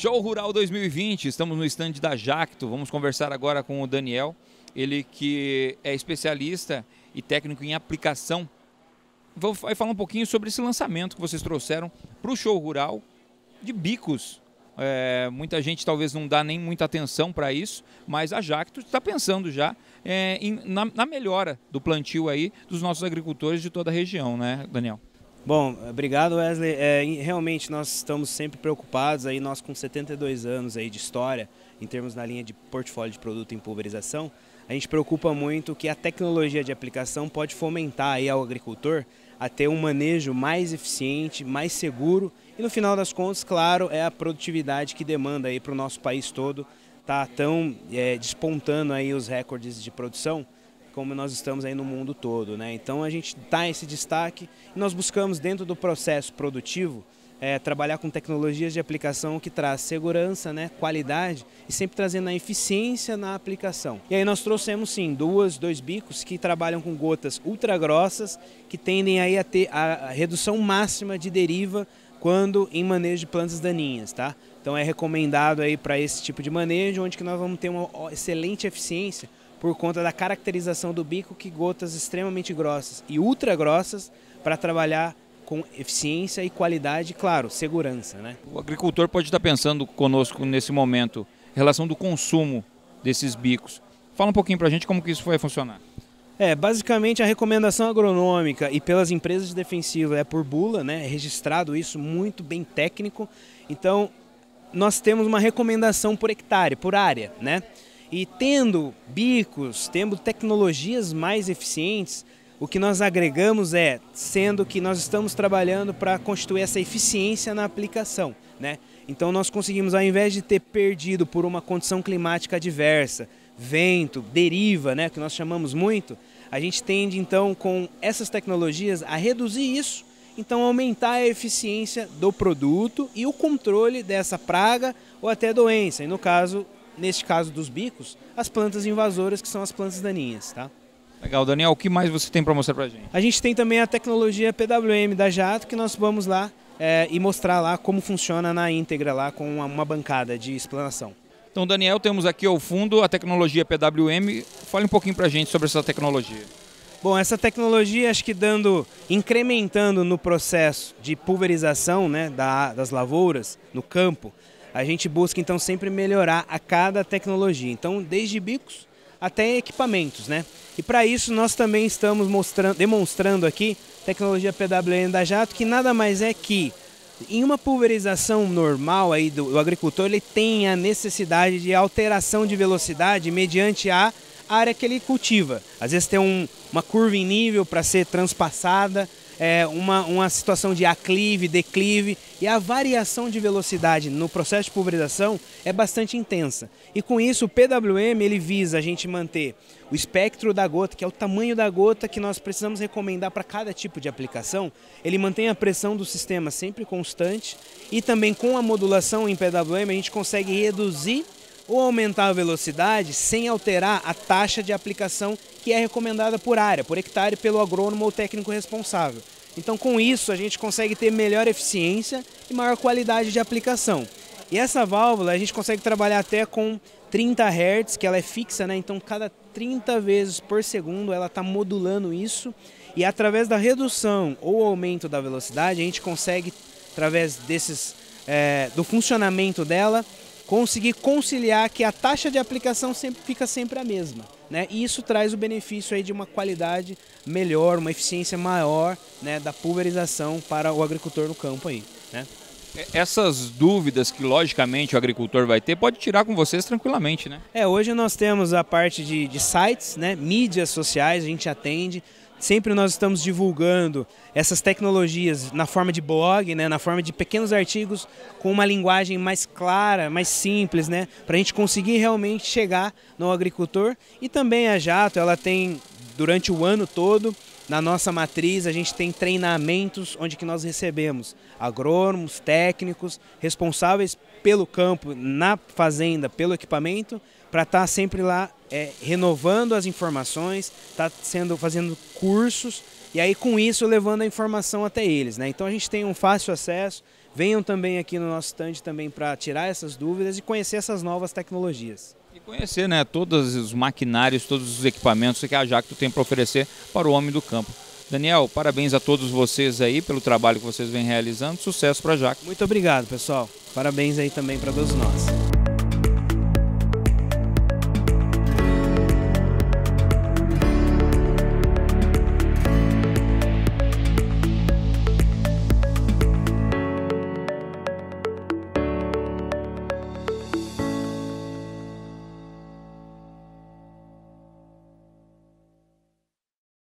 Show Rural 2020, estamos no stand da Jacto, vamos conversar agora com o Daniel, ele que é especialista e técnico em aplicação. Vai falar um pouquinho sobre esse lançamento que vocês trouxeram para o Show Rural de bicos. É, muita gente talvez não dá nem muita atenção para isso, mas a Jacto está pensando já é, em, na, na melhora do plantio aí dos nossos agricultores de toda a região, né, Daniel? Bom, obrigado Wesley. É, realmente nós estamos sempre preocupados aí nós com 72 anos aí de história em termos na linha de portfólio de produto em pulverização, a gente preocupa muito que a tecnologia de aplicação pode fomentar aí ao agricultor a ter um manejo mais eficiente, mais seguro e no final das contas, claro, é a produtividade que demanda aí para o nosso país todo tá tão é, despontando aí os recordes de produção como nós estamos aí no mundo todo. Né? Então a gente dá tá esse destaque e nós buscamos dentro do processo produtivo é, trabalhar com tecnologias de aplicação que traz segurança, né, qualidade e sempre trazendo a eficiência na aplicação. E aí nós trouxemos sim duas, dois bicos que trabalham com gotas ultra grossas que tendem aí a ter a redução máxima de deriva quando em manejo de plantas daninhas, tá? Então é recomendado aí para esse tipo de manejo, onde que nós vamos ter uma excelente eficiência por conta da caracterização do bico que gotas extremamente grossas e ultra grossas para trabalhar com eficiência e qualidade, claro, segurança. Né? O agricultor pode estar pensando conosco nesse momento, em relação do consumo desses bicos. Fala um pouquinho para a gente como que isso vai funcionar. É, basicamente a recomendação agronômica e pelas empresas de defensiva é por bula, né? É registrado isso, muito bem técnico. Então, nós temos uma recomendação por hectare, por área, né? E tendo bicos, tendo tecnologias mais eficientes, o que nós agregamos é, sendo que nós estamos trabalhando para constituir essa eficiência na aplicação, né? Então nós conseguimos, ao invés de ter perdido por uma condição climática adversa, vento, deriva, né, que nós chamamos muito, a gente tende então com essas tecnologias a reduzir isso, então aumentar a eficiência do produto e o controle dessa praga ou até doença, e no caso neste caso dos bicos, as plantas invasoras, que são as plantas daninhas. Tá? Legal, Daniel, o que mais você tem para mostrar para a gente? A gente tem também a tecnologia PWM da Jato, que nós vamos lá é, e mostrar lá como funciona na íntegra, lá com uma, uma bancada de explanação. Então, Daniel, temos aqui ao fundo a tecnologia PWM. Fale um pouquinho para a gente sobre essa tecnologia. Bom, essa tecnologia, acho que dando, incrementando no processo de pulverização né, da, das lavouras no campo, a gente busca então sempre melhorar a cada tecnologia, então desde bicos até equipamentos, né? E para isso nós também estamos mostrando, demonstrando aqui tecnologia PWM da Jato, que nada mais é que em uma pulverização normal aí do, do agricultor, ele tem a necessidade de alteração de velocidade mediante a área que ele cultiva. Às vezes tem um, uma curva em nível para ser transpassada, é, uma, uma situação de aclive, declive e a variação de velocidade no processo de pulverização é bastante intensa. E com isso o PWM ele visa a gente manter o espectro da gota, que é o tamanho da gota que nós precisamos recomendar para cada tipo de aplicação. Ele mantém a pressão do sistema sempre constante e também com a modulação em PWM a gente consegue reduzir ou aumentar a velocidade sem alterar a taxa de aplicação que é recomendada por área, por hectare, pelo agrônomo ou técnico responsável. Então, com isso, a gente consegue ter melhor eficiência e maior qualidade de aplicação. E essa válvula a gente consegue trabalhar até com 30 Hz, que ela é fixa, né? Então, cada 30 vezes por segundo ela está modulando isso. E através da redução ou aumento da velocidade, a gente consegue, através desses, é, do funcionamento dela, conseguir conciliar que a taxa de aplicação sempre, fica sempre a mesma. Né? E isso traz o benefício aí de uma qualidade melhor, uma eficiência maior né, da pulverização para o agricultor no campo. Aí, né? É, essas dúvidas que logicamente o agricultor vai ter, pode tirar com vocês tranquilamente, né? É, hoje nós temos a parte de, de sites, né, mídias sociais, a gente atende, Sempre nós estamos divulgando essas tecnologias na forma de blog, né, na forma de pequenos artigos com uma linguagem mais clara, mais simples, né, para a gente conseguir realmente chegar no agricultor. E também a Jato, ela tem durante o ano todo na nossa matriz, a gente tem treinamentos onde que nós recebemos agrônomos, técnicos, responsáveis pelo campo, na fazenda, pelo equipamento para estar tá sempre lá é, renovando as informações, tá sendo fazendo cursos e aí com isso levando a informação até eles, né? Então a gente tem um fácil acesso. Venham também aqui no nosso stand também para tirar essas dúvidas e conhecer essas novas tecnologias. E conhecer, né, todos os maquinários, todos os equipamentos que a Jacto tem para oferecer para o homem do campo. Daniel, parabéns a todos vocês aí pelo trabalho que vocês vêm realizando. Sucesso para a Jacto. Muito obrigado, pessoal. Parabéns aí também para todos nós.